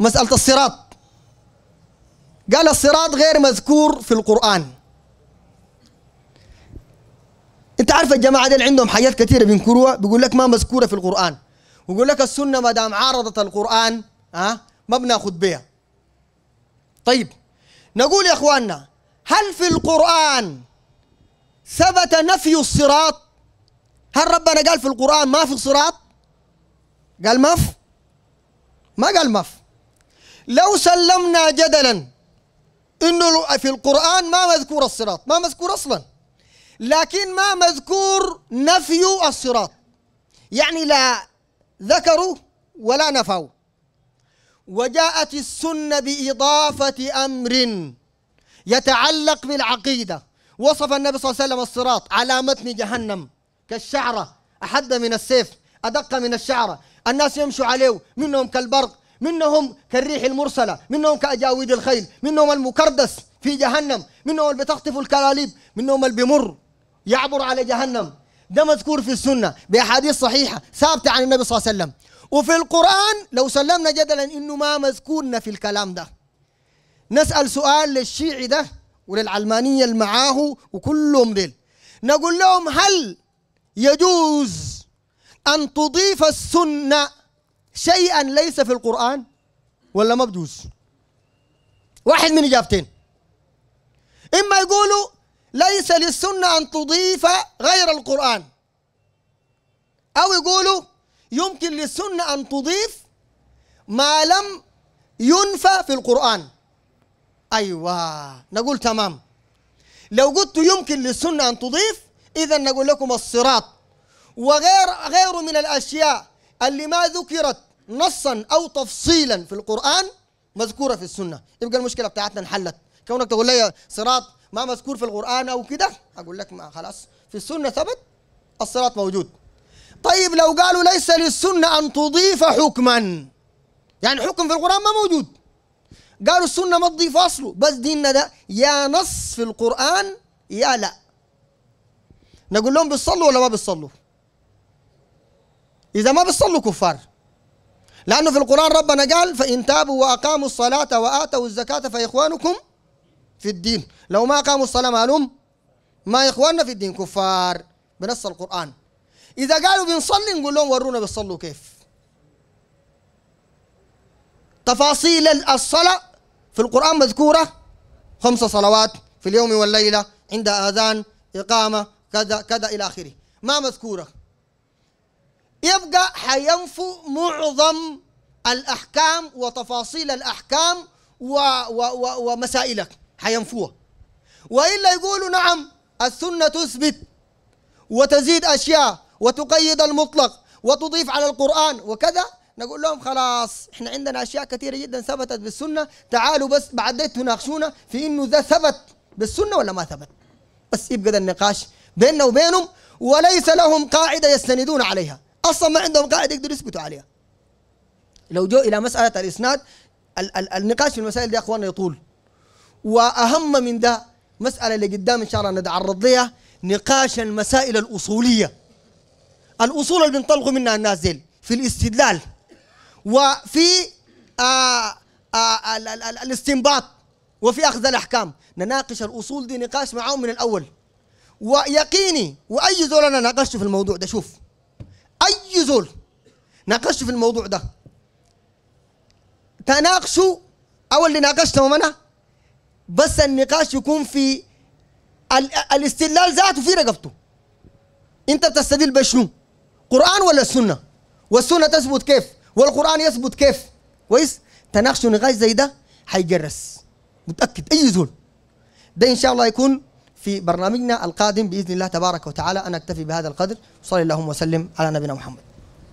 مسألة الصراط قال الصراط غير مذكور في القرآن انت عارف الجماعة دي عندهم حاجات كثيرة بينكروها بيقول لك ما مذكورة في القرآن ويقول لك السنة ما دام عارضت القرآن ها أه؟ ما بناخد بها طيب نقول يا اخواننا هل في القرآن ثبت نفي الصراط هل ربنا قال في القرآن ما في صراط قال ما في ما قال ما في لو سلمنا جدلا انه في القران ما مذكور الصراط ما مذكور اصلا لكن ما مذكور نفي الصراط يعني لا ذكروا ولا نفوا وجاءت السنه باضافه امر يتعلق بالعقيده وصف النبي صلى الله عليه وسلم الصراط على متن جهنم كالشعره احد من السيف ادق من الشعره الناس يمشوا عليه منهم كالبرق منهم كالريح المرسلة منهم كأجاويد الخيل منهم المكردس في جهنم منهم اللي بتخطف الكلاليب منهم اللي بيمر يعبر على جهنم ده مذكور في السنة بأحاديث صحيحة ثابتة عن النبي صلى الله عليه وسلم وفي القرآن لو سلمنا جدلا إنه ما مذكورنا في الكلام ده نسأل سؤال للشيعي ده وللعلمانية المعاه وكلهم ديل نقول لهم هل يجوز أن تضيف السنة شيئا ليس في القرآن ولا ما بجوز واحد من إجابتين إما يقولوا ليس للسنة أن تضيف غير القرآن أو يقولوا يمكن للسنة أن تضيف ما لم ينفى في القرآن أيوة نقول تمام لو قلت يمكن للسنة أن تضيف إذا نقول لكم الصراط وغير غير من الأشياء اللي ما ذكرت نصا او تفصيلا في القران مذكوره في السنه يبقى المشكله بتاعتنا انحلت كونك تقول لي صراط ما مذكور في القران او كده اقول لك ما خلاص في السنه ثبت الصراط موجود طيب لو قالوا ليس للسنه ان تضيف حكما يعني حكم في القران ما موجود قالوا السنه ما تضيف اصله بس ديننا ده يا نص في القران يا لا نقول لهم بتصلوا ولا ما بتصلوا اذا ما بتصلوا كفار لأنه في القرآن ربنا قال فإن تابوا وأقاموا الصلاة وآتوا الزكاة فإخوانكم في الدين لو ما أقاموا الصلاة مالهم ما إخواننا في الدين كفار بنص القرآن إذا قالوا بنصلي نقول لهم ورونا بتصلوا كيف تفاصيل الصلاة في القرآن مذكورة خمس صلوات في اليوم والليلة عند آذان إقامة كذا كذا إلى آخره ما مذكورة يبقى حينفوا معظم الأحكام وتفاصيل الأحكام و و و ومسائلك حينفوها وإلا يقولوا نعم السنة تثبت وتزيد أشياء وتقيد المطلق وتضيف على القرآن وكذا نقول لهم خلاص احنا عندنا أشياء كثيرة جدا ثبتت بالسنة تعالوا بس بعدين تناقشونا في إنه ذا ثبت بالسنة ولا ما ثبت بس يبقى ذا النقاش بيننا وبينهم وليس لهم قاعدة يستندون عليها اصلا ما عندهم قاعده يقدروا يثبتوا عليها لو جو الى مساله الاسناد ال- ال- النقاش في المسائل دي يا اخواننا يطول واهم من ده مساله اللي قدام ان شاء الله نتعرض لها نقاش المسائل الاصوليه الاصول اللي بينطلقوا منها الناس دي في الاستدلال وفي آآ آه، آآ آه، ال- ال- ال- الاستنباط وفي اخذ الاحكام نناقش الاصول دي نقاش معاهم من الاول ويقيني واي زول انا ناقشته في الموضوع ده شوف زول ناقشت في الموضوع ده تناقشوا او اللي ناقشتهم انا بس النقاش يكون في ال... الاستدلال ذاته في رقبته انت بتستدل بشنو قران ولا السنه والسنه تثبت كيف والقران يثبت كيف كويس تناقشوا نقاش زي ده حيجرس متاكد اي زول ده ان شاء الله يكون في برنامجنا القادم باذن الله تبارك وتعالى انا اكتفي بهذا القدر صلى اللهم وسلم على نبينا محمد